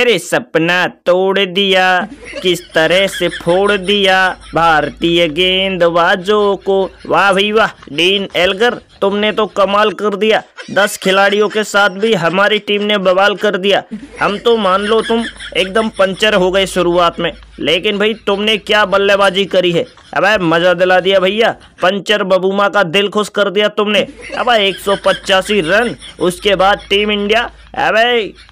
अरे सपना तोड़ दिया किस तरह से फोड़ दिया भारतीय गेंदबाजों को वाह भाई वाह डीन एलगर तुमने तो कमाल कर दिया दस खिलाड़ियों के साथ भी हमारी टीम ने बवाल कर दिया हम तो मान लो तुम एकदम पंचर हो गए शुरुआत में लेकिन भाई तुमने क्या बल्लेबाजी करी है अब मजा दिला दिया भैया पंचर बबूमा का दिल खुश कर दिया तुमने अब एक रन उसके बाद टीम इंडिया अब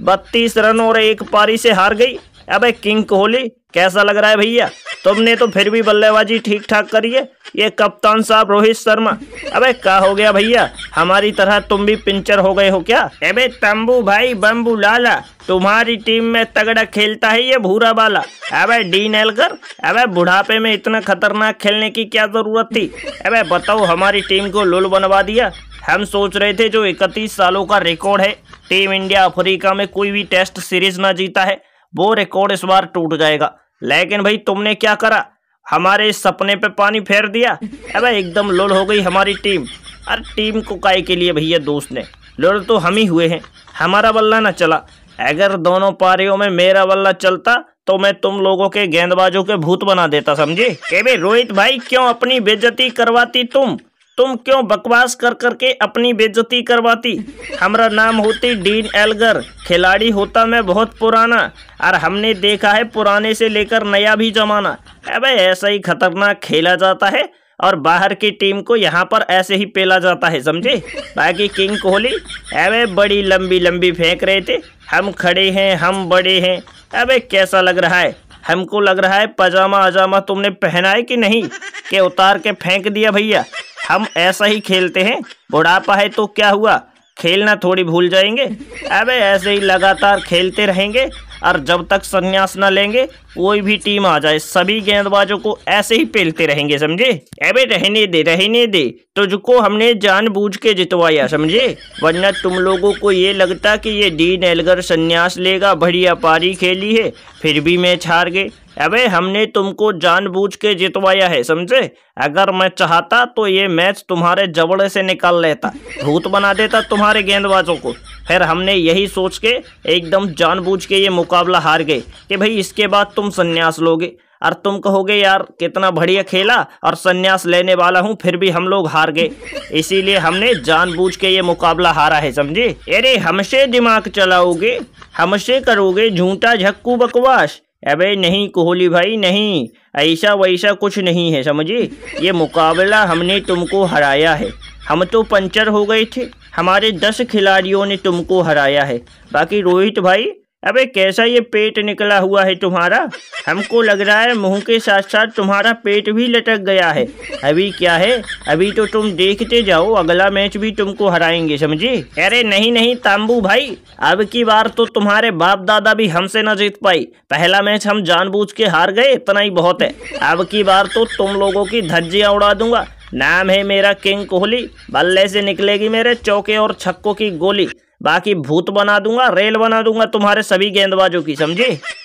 बत्तीस रन और एक पारी से हार गई अब किंग कोहली कैसा लग रहा है भैया तुमने तो फिर भी बल्लेबाजी ठीक ठाक करी है ये कप्तान साहब रोहित शर्मा अबे क्या हो गया भैया हमारी तरह तुम भी पिंचर हो गए हो क्या अबे तंबू भाई बम्बू लाला तुम्हारी टीम में तगड़ा खेलता है ये भूरा बाला अबे डीन एलकर अबे बुढ़ापे में इतना खतरनाक खेलने की क्या जरूरत थी अबे बताओ हमारी टीम को लुल बनवा दिया हम सोच रहे थे जो इकतीस सालों का रिकॉर्ड है टीम इंडिया अफ्रीका में कोई भी टेस्ट सीरीज ना जीता है वो रिकॉर्ड इस बार टूट जाएगा लेकिन भाई तुमने क्या करा हमारे इस सपने पे पानी फेर दिया अब एकदम लोल हो गई हमारी टीम अरे टीम को काय के लिए भैया दोस्त ने लोल तो हम ही हुए हैं हमारा बल्ला ना चला अगर दोनों पारियों में मेरा बल्ला चलता तो मैं तुम लोगों के गेंदबाजों के भूत बना देता समझे रोहित भाई क्यों अपनी बेजती करवाती तुम तुम क्यों बकवास कर करके अपनी बेजती करवाती हमारा नाम होती डीन एलगर खिलाड़ी होता मैं बहुत पुराना और हमने देखा है पुराने से लेकर नया भी जमाना अब ऐसा ही खतरनाक खेला जाता है और बाहर की टीम को यहाँ पर ऐसे ही पेला जाता है समझे बाकी किंग कोहली अब बड़ी लंबी लंबी फेंक रहे थे हम खड़े हैं हम बड़े हैं अब कैसा लग रहा है हमको लग रहा है पजामा अजामा तुमने पहना है कि नहीं के उतार के फेंक दिया भैया हम ऐसा ही खेलते हैं बुढ़ापा है तो क्या हुआ खेलना थोड़ी भूल जाएंगे अबे ऐसे ही लगातार खेलते रहेंगे और जब तक संन्यास ना लेंगे कोई भी टीम आ जाए सभी गेंदबाजों को ऐसे ही पेलते रहेंगे समझे अबे रहने दे रहने दे तुझको हमने जानबूझ के जितवाया समझे वरना तुम लोगों को ये लगता कि ये डीन एलगर संन्यास लेगा बढ़िया पारी खेली है फिर भी मैच हार गए अबे हमने तुमको जानबूझ के जितवाया है समझे अगर मैं चाहता तो ये मैच तुम्हारे जबड़े से निकाल लेता भूत बना देता तुम्हारे गेंदबाजों को फिर हमने यही सोच के एकदम जानबूझ के ये मुकाबला हार गए कि भाई इसके बाद तुम संन्यास लोगे और तुम कहोगे यार कितना बढ़िया खेला और संन्यास लेने वाला हूँ फिर भी हम लोग हार गए इसीलिए हमने जानबूझ के ये मुकाबला हारा है समझे अरे हमसे दिमाग चलाओगे हमसे करोगे झूठा झक्कू बकवास अबे नहीं कोहली भाई नहीं ऐसा वैसा कुछ नहीं है समझे ये मुकाबला हमने तुमको हराया है हम तो पंचर हो गए थे हमारे दस खिलाड़ियों ने तुमको हराया है बाकी रोहित भाई अबे कैसा ये पेट निकला हुआ है तुम्हारा हमको लग रहा है मुंह के साथ साथ तुम्हारा पेट भी लटक गया है अभी क्या है अभी तो तुम देखते जाओ अगला मैच भी तुमको हराएंगे समझे अरे नहीं नहीं तांबू भाई अब की बार तो तुम्हारे बाप दादा भी हमसे न जीत पाई पहला मैच हम जानबूझ के हार गए इतना ही बहुत है अब की बार तो तुम लोगों की धज्जियाँ उड़ा दूंगा नाम है मेरा किंग कोहली बल्ले से निकलेगी मेरे चौके और छक्कों की गोली बाकी भूत बना दूंगा रेल बना दूंगा तुम्हारे सभी गेंदबाजों की समझे